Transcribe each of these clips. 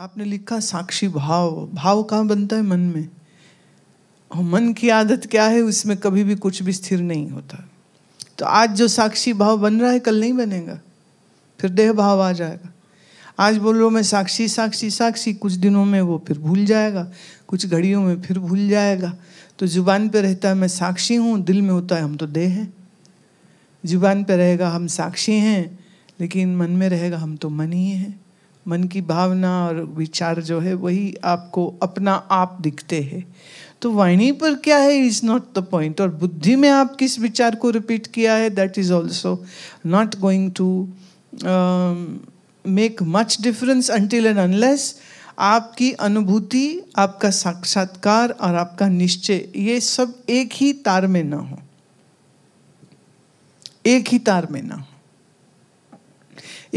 आपने लिखा साक्षी भाव भाव कहाँ बनता है मन में और मन की आदत क्या है उसमें कभी भी कुछ भी स्थिर नहीं होता तो आज जो साक्षी भाव बन रहा है कल नहीं बनेगा फिर देह भाव आ जाएगा आज बोल रहा मैं साक्षी साक्षी साक्षी कुछ दिनों में वो फिर भूल जाएगा कुछ घड़ियों में फिर भूल जाएगा तो जुबान पे रहता है मैं साक्षी हूँ दिल में होता है हम तो देह हैं जुबान पे रहेगा हम साक्षी हैं लेकिन मन में रहेगा हम तो मन ही हैं मन की भावना और विचार जो है वही आपको अपना आप दिखते हैं तो वाणी पर क्या है इज नॉट द पॉइंट और बुद्धि में आप किस विचार को रिपीट किया है that is also not going to make much difference until and unless आपकी अनुभूति आपका साक्षात्कार और आपका निश्चय ये सब एक ही तार में ना हो एक ही तार में ना हो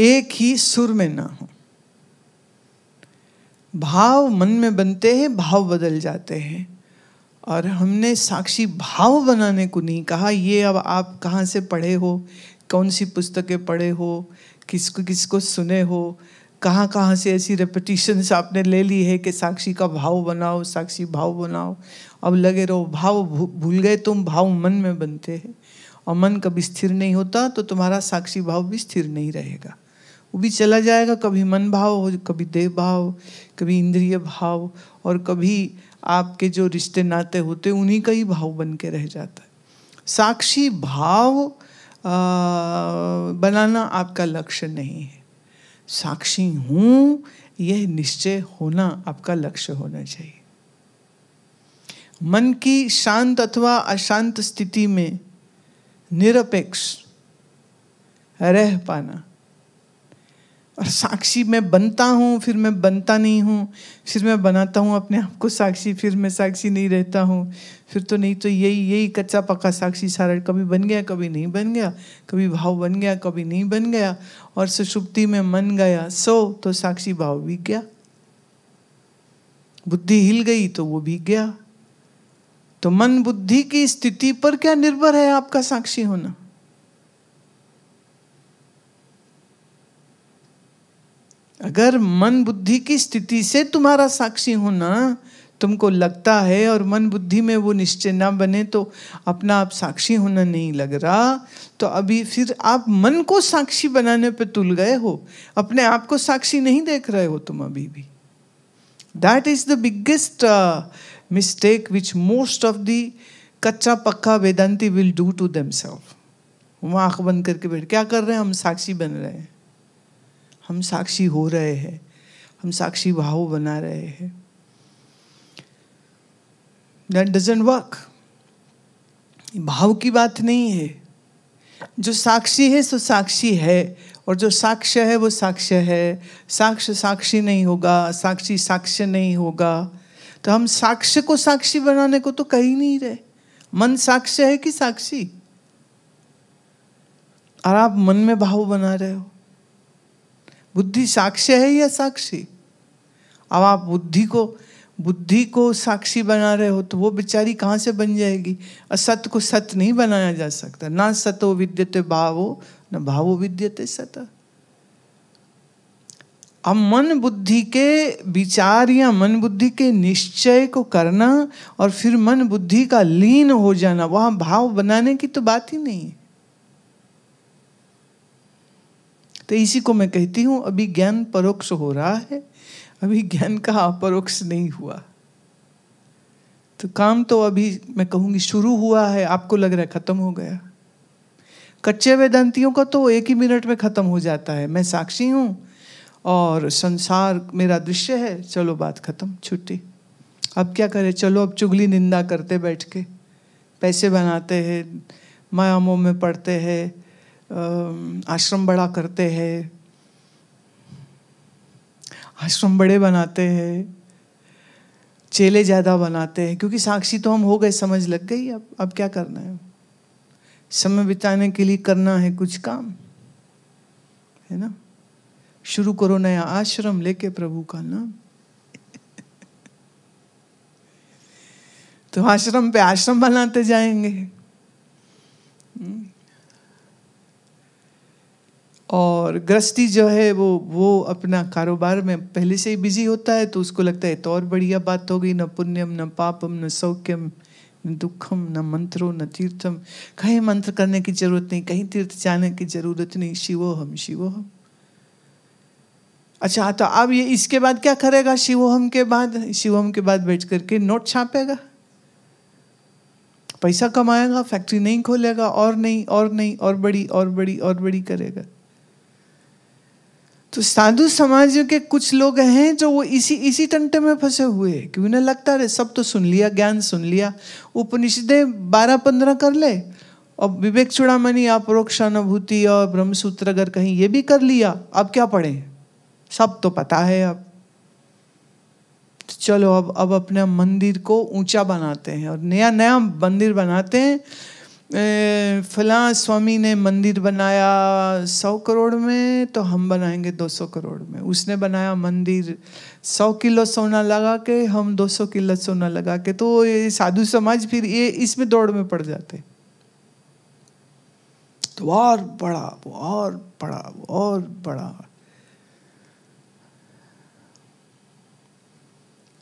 एक ही सुर में ना हो भाव मन में बनते हैं भाव बदल जाते हैं और हमने साक्षी भाव बनाने को नहीं कहा ये अब आप कहाँ से पढ़े हो कौन सी पुस्तकें पढ़े हो किसको किसको सुने हो कहाँ कहाँ से ऐसी रेपिटिशन्स आपने ले ली है कि साक्षी का भाव बनाओ साक्षी भाव बनाओ अब लगे रहो भाव भूल गए तुम भाव मन में बनते हैं और मन कभी स्थिर नहीं होता तो तुम्हारा साक्षी भाव भी स्थिर नहीं रहेगा वो भी चला जाएगा कभी मन भाव हो कभी देह भाव कभी इंद्रिय भाव और कभी आपके जो रिश्ते नाते होते उन्हीं का ही भाव बन के रह जाता है साक्षी भाव आ, बनाना आपका लक्ष्य नहीं है साक्षी हूँ यह निश्चय होना आपका लक्ष्य होना चाहिए मन की शांत अथवा अशांत स्थिति में निरपेक्ष रह पाना और साक्षी मैं बनता हूँ फिर मैं बनता नहीं हूँ फिर मैं बनाता हूँ अपने आप को साक्षी फिर मैं साक्षी नहीं रहता हूँ फिर तो नहीं तो यही यही कच्चा पक्का साक्षी सारा कभी बन गया कभी नहीं बन गया कभी भाव बन गया कभी नहीं बन गया और सुषुप्ति में मन गया सो तो साक्षी भाव भी गया बुद्धि हिल गई तो वो भी गया तो मन बुद्धि की स्थिति पर क्या निर्भर है आपका साक्षी होना अगर मन बुद्धि की स्थिति से तुम्हारा साक्षी होना तुमको लगता है और मन बुद्धि में वो निश्चय ना बने तो अपना आप साक्षी होना नहीं लग रहा तो अभी फिर आप मन को साक्षी बनाने पे तुल गए हो अपने आप को साक्षी नहीं देख रहे हो तुम अभी भी that is the biggest mistake which most of the कच्चा पक्का वेदांती will do to them self वो आंख बंद करके बैठ क्या कर रहे हैं हम साक्षी बन रहे हैं हम साक्षी हो रहे हैं हम साक्षी भाव बना रहे हैं दैट डजेंट वर्क भाव की बात नहीं है जो साक्षी है सो साक्षी है और जो साक्ष्य है वो साक्ष्य है साक्ष्य साक्षी नहीं होगा साक्षी साक्ष्य नहीं होगा तो हम साक्ष्य को साक्षी बनाने को तो कहीं नहीं रहे मन साक्ष्य है कि साक्षी और आप मन में भाव बना रहे हो बुद्धि साक्ष्य है या साक्षी अब आप बुद्धि को बुद्धि को साक्षी बना रहे हो तो वो बेचारी कहाँ से बन जाएगी असत को सत नहीं बनाया जा सकता ना सतो विद्यते भावो न भावो विद्यते सत अब मन बुद्धि के विचार या मन बुद्धि के निश्चय को करना और फिर मन बुद्धि का लीन हो जाना वहाँ भाव बनाने की तो बात ही नहीं है तो इसी को मैं कहती हूँ अभी ज्ञान परोक्ष हो रहा है अभी ज्ञान का अपरोक्ष नहीं हुआ तो काम तो अभी मैं कहूँगी शुरू हुआ है आपको लग रहा है खत्म हो गया कच्चे वेदांतियों का तो एक ही मिनट में खत्म हो जाता है मैं साक्षी हूँ और संसार मेरा दृश्य है चलो बात खत्म छुट्टी अब क्या करें चलो अब चुगली निंदा करते बैठ के पैसे बनाते हैं माया में पढ़ते हैं आश्रम बड़ा करते हैं आश्रम बड़े बनाते हैं चेले ज़्यादा बनाते हैं क्योंकि साक्षी तो हम हो गए समझ लग गई अब अब क्या करना है समय बिताने के लिए करना है कुछ काम है ना शुरू करो नया आश्रम लेके प्रभु का नाम तो आश्रम पे आश्रम बनाते जाएंगे और गृहस्थी जो है वो वो अपना कारोबार में पहले से ही बिजी होता है तो उसको लगता है तो और बढ़िया बात हो गई न पुण्यम न पापम न सौख्यम न दुखम न मंत्रो न तीर्थम कहीं मंत्र करने की जरूरत नहीं कहीं तीर्थ जाने की जरूरत नहीं शिवो हम शिवो हम अच्छा तो अब ये इसके बाद क्या करेगा शिवोहम के बाद शिवोहम के बाद बैठ करके नोट छापेगा पैसा कमाएगा फैक्ट्री नहीं खोलेगा और नहीं और नहीं और बड़ी और बड़ी और बड़ी करेगा तो साधु समाज के कुछ लोग हैं जो वो इसी इसी टंटे में फंसे हुए हैं क्योंकि उन्हें लगता है सब तो सुन लिया ज्ञान सुन लिया उपनिषदें बारह पंद्रह कर ले और विवेक चुड़ामणि आप अनुभूति और ब्रह्मसूत्र अगर कहीं ये भी कर लिया अब क्या पढ़े सब तो पता है अब तो चलो अब अब अपने मंदिर को ऊंचा बनाते हैं और नया नया मंदिर बनाते हैं फला स्वामी ने मंदिर बनाया सौ करोड़ में तो हम बनाएंगे दो सौ करोड़ में उसने बनाया मंदिर सौ किलो सोना लगा के हम दो सौ किलो सोना लगा के तो ये साधु समाज फिर ये इसमें दौड़ में पड़ जाते तो और बड़ा और बड़ा और बड़ा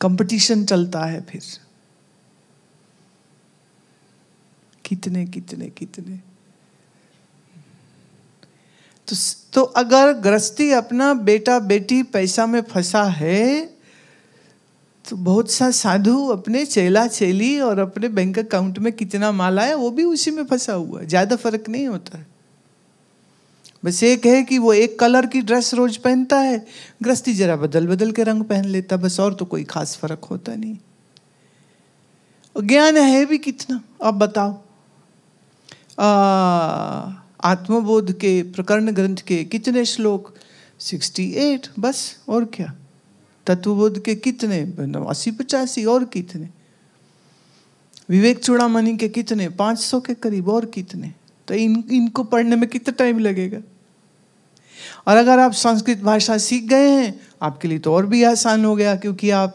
कंपटीशन चलता है फिर कितने कितने कितने तो तो अगर गृहस्थी अपना बेटा बेटी पैसा में फंसा है तो बहुत सा साधु अपने चेला चेली और अपने बैंक अकाउंट में कितना माल आया वो भी उसी में फंसा हुआ है ज़्यादा फर्क नहीं होता है बस एक है कि वो एक कलर की ड्रेस रोज पहनता है ग्रस्ती जरा बदल बदल के रंग पहन लेता बस और तो कोई खास फर्क होता नहीं ज्ञान है भी कितना अब बताओ आत्मबोध के प्रकरण ग्रंथ के कितने श्लोक 68 बस और क्या तत्वबोध के कितने मतलब अस्सी पचासी और कितने विवेक चूड़ामणि के कितने 500 के करीब और कितने तो इन इनको पढ़ने में कितना टाइम लगेगा और अगर आप संस्कृत भाषा सीख गए हैं आपके लिए तो और भी आसान हो गया क्योंकि आप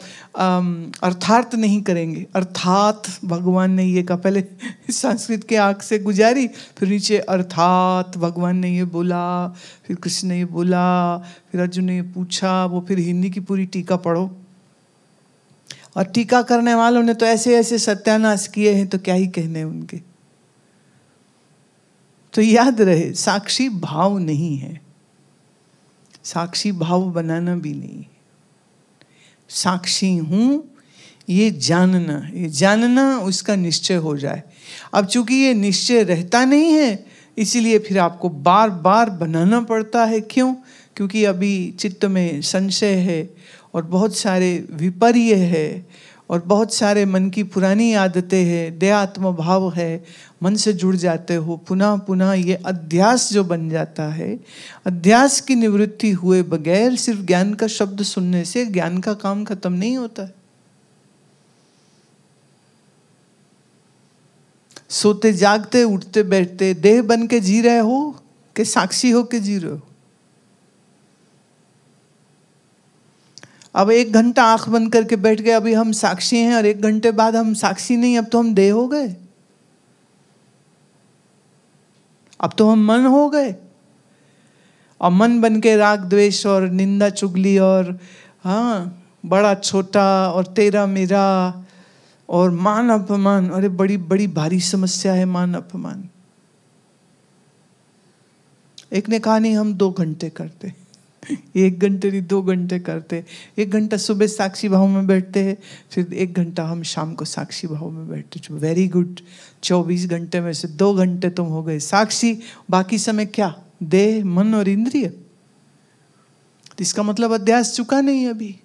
अर्थार्थ नहीं करेंगे अर्थात भगवान ने ये कहा पहले संस्कृत के आँख से गुजारी फिर नीचे अर्थात भगवान ने ये बोला फिर कृष्ण ने ये बोला फिर अर्जुन ने ये पूछा वो फिर हिंदी की पूरी टीका पढ़ो और टीका करने वालों ने तो ऐसे ऐसे सत्यानाश किए हैं तो क्या ही कहने उनके तो याद रहे साक्षी भाव नहीं है साक्षी भाव बनाना भी नहीं साक्षी हूं ये जानना ये जानना उसका निश्चय हो जाए अब चूंकि ये निश्चय रहता नहीं है इसीलिए फिर आपको बार बार बनाना पड़ता है क्यों क्योंकि अभी चित्त में संशय है और बहुत सारे विपर्य है और बहुत सारे मन की पुरानी आदतें हैं देहात्म भाव है मन से जुड़ जाते हो पुनः पुनः ये अध्यास जो बन जाता है अध्यास की निवृत्ति हुए बगैर सिर्फ ज्ञान का शब्द सुनने से ज्ञान का काम खत्म नहीं होता है सोते जागते उठते बैठते देह बन के जी रहे हो कि साक्षी हो के जी रहे हो अब एक घंटा आंख बंद करके बैठ गए अभी हम साक्षी हैं और एक घंटे बाद हम साक्षी नहीं अब तो हम देह हो गए अब तो हम मन हो गए और मन बन के राग द्वेष और निंदा चुगली और हाँ बड़ा छोटा और तेरा मेरा और मान अपमान अरे बड़ी बड़ी भारी समस्या है मान अपमान एक ने कहा नहीं हम दो घंटे करते हैं एक घंटे नहीं दो घंटे करते एक घंटा सुबह साक्षी भाव में बैठते हैं फिर एक घंटा हम शाम को साक्षी भाव में बैठते वेरी गुड चौबीस घंटे में से दो घंटे तुम हो गए साक्षी बाकी समय क्या देह मन और इंद्रिय तो इसका मतलब अध्यास चुका नहीं अभी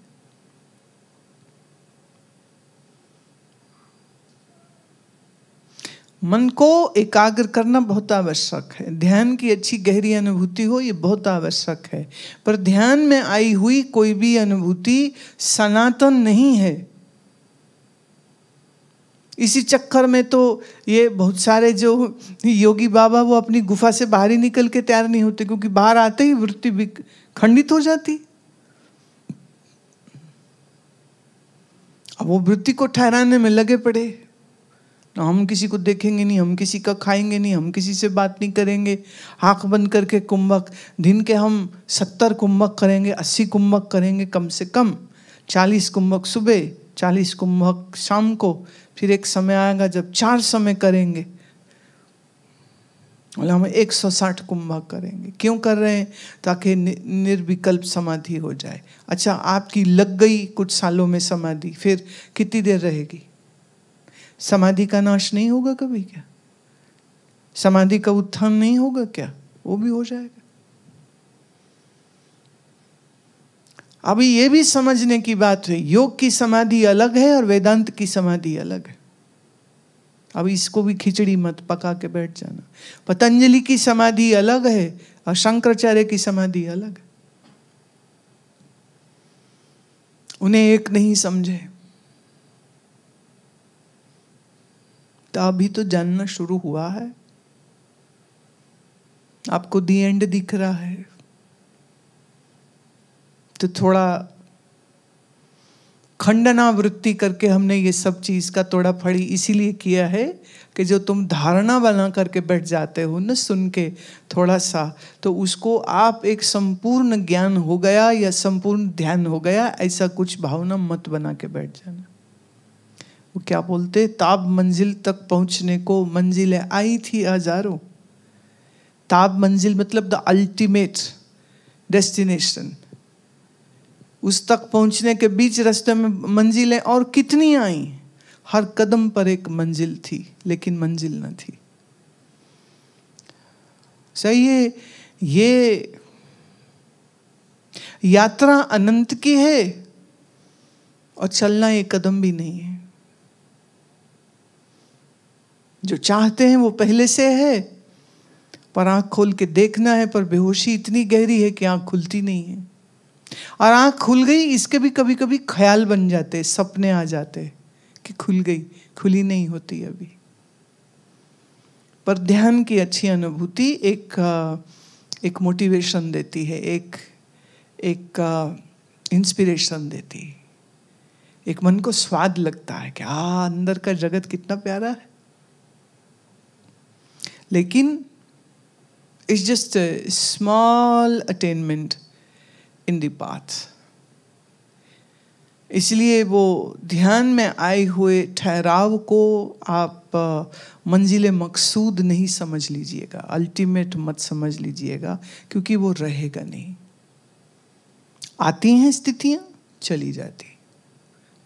मन को एकाग्र करना बहुत आवश्यक है ध्यान की अच्छी गहरी अनुभूति हो ये बहुत आवश्यक है पर ध्यान में आई हुई कोई भी अनुभूति सनातन नहीं है इसी चक्कर में तो ये बहुत सारे जो योगी बाबा वो अपनी गुफा से बाहर ही निकल के तैयार नहीं होते क्योंकि बाहर आते ही वृत्ति खंडित हो जाती अब वो वृत्ति को ठहराने में लगे पड़े तो हम किसी को देखेंगे नहीं हम किसी का खाएंगे नहीं हम किसी से बात नहीं करेंगे आँख बंद करके कुंभक दिन के हम सत्तर कुंभक करेंगे अस्सी कुंभक करेंगे कम से कम चालीस कुंभक सुबह चालीस कुंभक शाम को फिर एक समय आएगा जब चार समय करेंगे बोले हम साठ कुंभक करेंगे क्यों कर रहे हैं ताकि निर्विकल्प समाधि हो जाए अच्छा आपकी लग गई कुछ सालों में समाधि फिर कितनी देर रहेगी समाधि का नाश नहीं होगा कभी क्या समाधि का उत्थान नहीं होगा क्या वो भी हो जाएगा अभी ये भी समझने की बात है योग की समाधि अलग है और वेदांत की समाधि अलग है अब इसको भी खिचड़ी मत पका के बैठ जाना पतंजलि की समाधि अलग है और शंकराचार्य की समाधि अलग है उन्हें एक नहीं समझे तो अभी तो जानना शुरू हुआ है आपको दी एंड दिख रहा है तो थोड़ा खंडनावृत्ति करके हमने ये सब चीज का थोड़ा फड़ी इसीलिए किया है कि जो तुम धारणा बना करके बैठ जाते हो ना सुन के थोड़ा सा तो उसको आप एक संपूर्ण ज्ञान हो गया या संपूर्ण ध्यान हो गया ऐसा कुछ भावना मत बना के बैठ जाना वो क्या बोलते ताब मंजिल तक पहुंचने को मंजिलें आई थी हजारों ताब मंजिल मतलब द अल्टीमेट डेस्टिनेशन उस तक पहुंचने के बीच रास्ते में मंजिलें और कितनी आई हर कदम पर एक मंजिल थी लेकिन मंजिल न थी सही है ये यात्रा अनंत की है और चलना ये कदम भी नहीं है जो चाहते हैं वो पहले से है पर आंख खोल के देखना है पर बेहोशी इतनी गहरी है कि आंख खुलती नहीं है और आंख खुल गई इसके भी कभी कभी ख्याल बन जाते सपने आ जाते कि खुल गई खुली नहीं होती अभी पर ध्यान की अच्छी अनुभूति एक एक मोटिवेशन देती है एक एक इंस्पिरेशन देती है एक मन को स्वाद लगता है कि आ अंदर का जगत कितना प्यारा है लेकिन it's just small attainment in the path इसलिए वो ध्यान में आए हुए ठहराव को आप मंजिल मकसूद नहीं समझ लीजिएगा अल्टीमेट मत समझ लीजिएगा क्योंकि वो रहेगा नहीं आती हैं स्थितियाँ चली जाती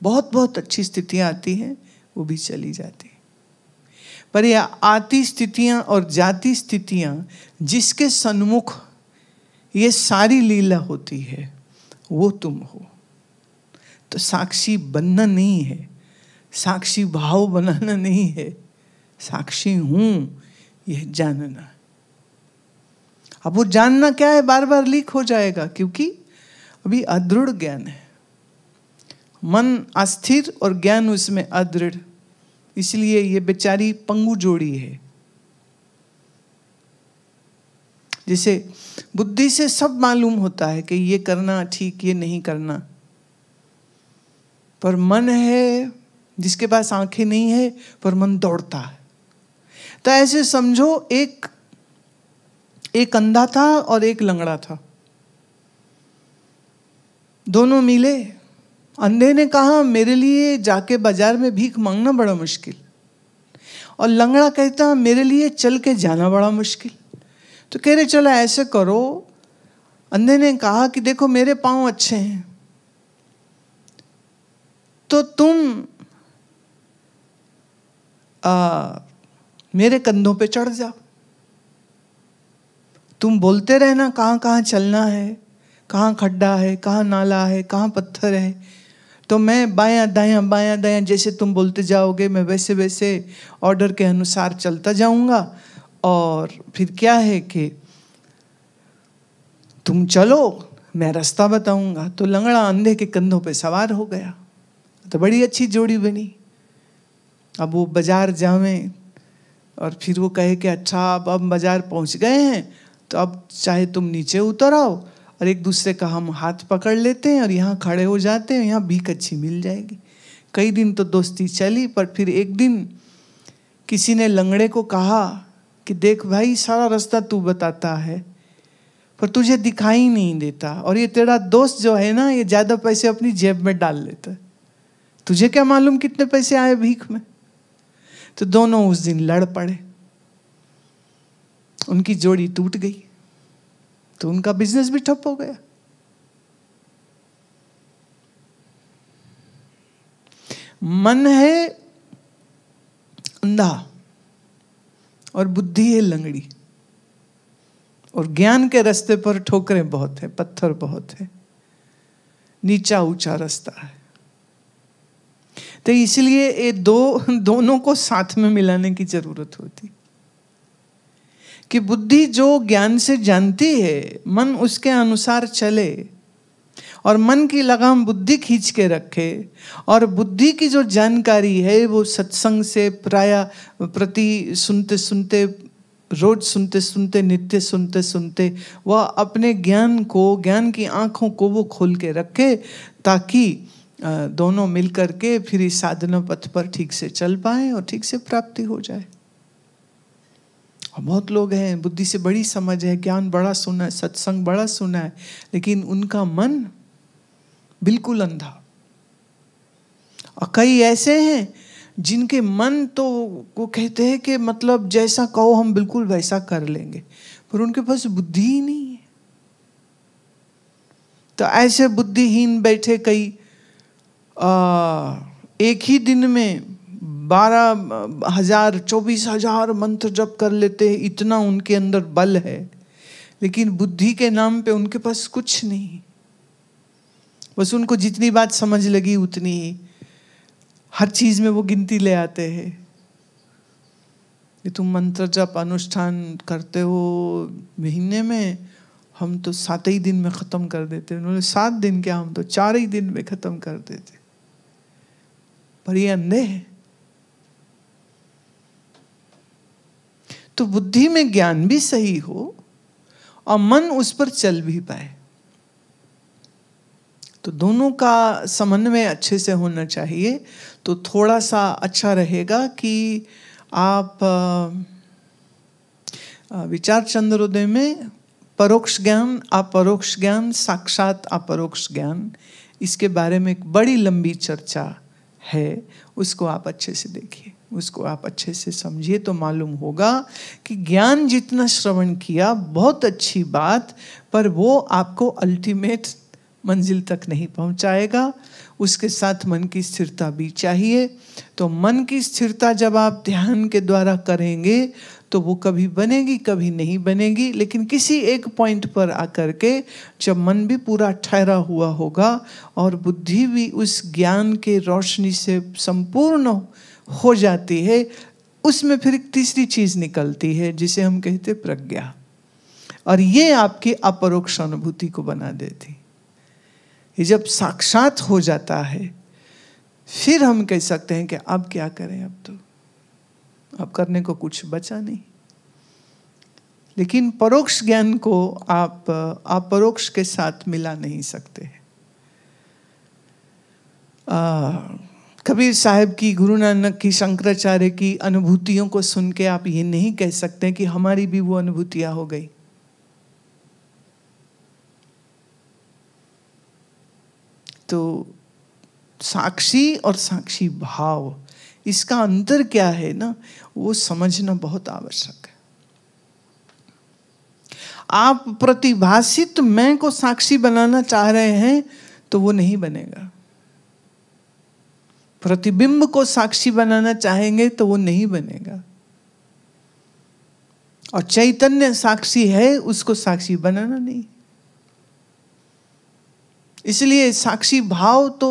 बहुत बहुत अच्छी स्थितियाँ आती हैं वो भी चली जाती पर यह आती स्थितियां और जाती स्थितियां जिसके सन्मुख ये सारी लीला होती है वो तुम हो तो साक्षी बनना नहीं है साक्षी भाव बनाना नहीं है साक्षी हूं यह जानना अब वो जानना क्या है बार बार लीक हो जाएगा क्योंकि अभी अदृढ़ ज्ञान है मन अस्थिर और ज्ञान उसमें अदृढ़ इसलिए ये बेचारी पंगु जोड़ी है जिसे बुद्धि से सब मालूम होता है कि ये करना ठीक ये नहीं करना पर मन है जिसके पास आंखें नहीं है पर मन दौड़ता है तो ऐसे समझो एक एक अंधा था और एक लंगड़ा था दोनों मिले अंधे ने कहा मेरे लिए जाके बाजार में भीख मांगना बड़ा मुश्किल और लंगड़ा कहता मेरे लिए चल के जाना बड़ा मुश्किल तो कह रहे चलो ऐसे करो अंधे ने कहा कि देखो मेरे पांव अच्छे हैं तो तुम आ, मेरे कंधों पे चढ़ जाओ तुम बोलते रहना कहाँ कहाँ चलना है कहाँ खड्डा है कहाँ नाला है कहाँ पत्थर है तो मैं बायां दायां बायां दायां जैसे तुम बोलते जाओगे मैं वैसे वैसे ऑर्डर के अनुसार चलता जाऊंगा और फिर क्या है कि तुम चलो मैं रास्ता बताऊंगा तो लंगड़ा अंधे के कंधों पे सवार हो गया तो बड़ी अच्छी जोड़ी बनी अब वो बाजार जावे और फिर वो कहे कि अच्छा अब अब बाजार पहुंच गए हैं तो अब चाहे तुम नीचे उतर आओ और एक दूसरे का हम हाथ पकड़ लेते हैं और यहाँ खड़े हो जाते हैं यहाँ भीख अच्छी मिल जाएगी कई दिन तो दोस्ती चली पर फिर एक दिन किसी ने लंगड़े को कहा कि देख भाई सारा रास्ता तू बताता है पर तुझे दिखाई नहीं देता और ये तेरा दोस्त जो है ना ये ज़्यादा पैसे अपनी जेब में डाल लेता है तुझे क्या मालूम कितने पैसे आए भीख में तो दोनों उस दिन लड़ पड़े उनकी जोड़ी टूट गई तो उनका बिजनेस भी ठप हो गया मन है अंधा और बुद्धि है लंगड़ी और ज्ञान के रास्ते पर ठोकरें बहुत है पत्थर बहुत है नीचा ऊंचा रास्ता है तो इसलिए ये दो दोनों को साथ में मिलाने की जरूरत होती कि बुद्धि जो ज्ञान से जानती है मन उसके अनुसार चले और मन की लगाम बुद्धि खींच के रखे और बुद्धि की जो जानकारी है वो सत्संग से प्राय प्रति सुनते सुनते रोज सुनते सुनते नित्य सुनते सुनते वह अपने ज्ञान को ज्ञान की आँखों को वो खोल के रखे ताकि दोनों मिलकर के फिर इस साधना पथ पर ठीक से चल पाए और ठीक से प्राप्ति हो जाए बहुत लोग हैं बुद्धि से बड़ी समझ है ज्ञान बड़ा सुना है सत्संग बड़ा सुना है लेकिन उनका मन बिल्कुल अंधा और कई ऐसे हैं जिनके मन तो वो कहते हैं कि मतलब जैसा कहो हम बिल्कुल वैसा कर लेंगे पर उनके पास बुद्धि ही नहीं है तो ऐसे बुद्धिहीन बैठे कई एक ही दिन में बारह हजार चौबीस हजार मंत्र जप कर लेते हैं इतना उनके अंदर बल है लेकिन बुद्धि के नाम पे उनके पास कुछ नहीं बस उनको जितनी बात समझ लगी उतनी ही हर चीज में वो गिनती ले आते हैं कि तुम मंत्र जप अनुष्ठान करते हो महीने में हम तो सात ही दिन में ख़त्म कर देते उन्होंने सात दिन क्या हम तो चार ही दिन में ख़त्म कर देते पर ये अंधे हैं तो बुद्धि में ज्ञान भी सही हो और मन उस पर चल भी पाए तो दोनों का समन्वय अच्छे से होना चाहिए तो थोड़ा सा अच्छा रहेगा कि आप विचार चंद्रोदय में परोक्ष ज्ञान अपरोक्ष ज्ञान साक्षात अपरोक्ष ज्ञान इसके बारे में एक बड़ी लंबी चर्चा है उसको आप अच्छे से देखिए उसको आप अच्छे से समझिए तो मालूम होगा कि ज्ञान जितना श्रवण किया बहुत अच्छी बात पर वो आपको अल्टीमेट मंजिल तक नहीं पहुंचाएगा उसके साथ मन की स्थिरता भी चाहिए तो मन की स्थिरता जब आप ध्यान के द्वारा करेंगे तो वो कभी बनेगी कभी नहीं बनेगी लेकिन किसी एक पॉइंट पर आकर के जब मन भी पूरा ठहरा हुआ होगा और बुद्धि भी उस ज्ञान के रोशनी से संपूर्ण हो जाती है उसमें फिर एक तीसरी चीज निकलती है जिसे हम कहते प्रज्ञा और ये आपकी अपरोक्ष अनुभूति को बना देती ये जब साक्षात हो जाता है फिर हम कह सकते हैं कि अब क्या करें अब तो अब करने को कुछ बचा नहीं लेकिन परोक्ष ज्ञान को आप अपरोक्ष के साथ मिला नहीं सकते आ, कबीर साहब की गुरु नानक की शंकराचार्य की अनुभूतियों को सुन के आप ये नहीं कह सकते कि हमारी भी वो अनुभूतियाँ हो गई तो साक्षी और साक्षी भाव इसका अंतर क्या है ना वो समझना बहुत आवश्यक है आप प्रतिभाषित मैं को साक्षी बनाना चाह रहे हैं तो वो नहीं बनेगा प्रतिबिंब को साक्षी बनाना चाहेंगे तो वो नहीं बनेगा और चैतन्य साक्षी है उसको साक्षी बनाना नहीं इसलिए साक्षी भाव तो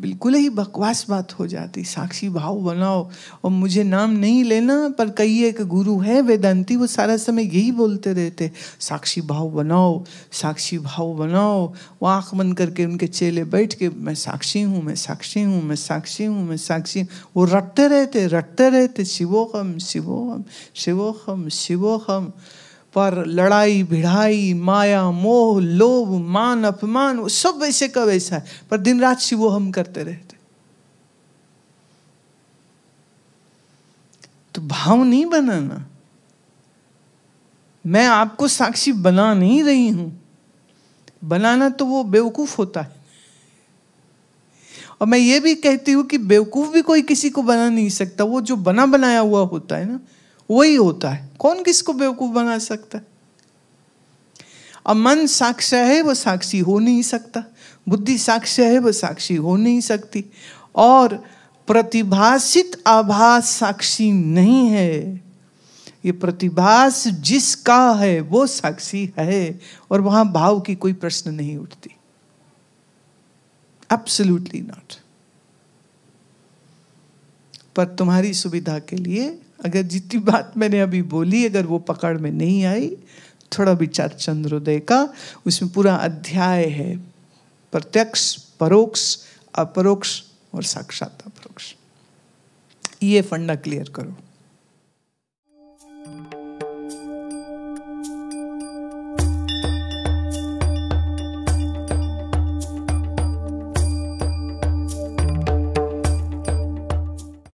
बिल्कुल ही बकवास बात हो जाती साक्षी भाव बनाओ और मुझे नाम नहीं लेना पर कई एक गुरु है वेदांती वो सारा समय यही बोलते रहते साक्षी भाव बनाओ साक्षी भाव बनाओ वो आँख बन करके उनके चेले बैठ के मैं साक्षी हूँ मैं साक्षी हूँ मैं साक्षी हूँ मैं साक्षी हूँ वो रटते रहते रटते रहते शिवोहम शिवोहम शिवोहम शिवोहम, शिवोहम पर लड़ाई भिड़ाई माया मोह लोभ मान अपमान वो सब वैसे का वैसा है पर दिन रात से वो हम करते रहते तो भाव नहीं बनाना मैं आपको साक्षी बना नहीं रही हूं बनाना तो वो बेवकूफ होता है और मैं ये भी कहती हूं कि बेवकूफ भी कोई किसी को बना नहीं सकता वो जो बना बनाया हुआ होता है ना वही होता है कौन किसको बेवकूफ बना सकता है अब मन साक्ष्य है वो साक्षी हो नहीं सकता बुद्धि साक्ष्य है वो साक्षी हो नहीं सकती और प्रतिभाषित आभास साक्षी नहीं है ये प्रतिभास जिसका है वो साक्षी है और वहां भाव की कोई प्रश्न नहीं उठती एब्सोल्युटली नॉट पर तुम्हारी सुविधा के लिए अगर जितनी बात मैंने अभी बोली अगर वो पकड़ में नहीं आई थोड़ा विचार चंद्रोदय का उसमें पूरा अध्याय है प्रत्यक्ष परोक्ष अपरोक्ष और साक्षात अपरोक्ष ये फंडा क्लियर करो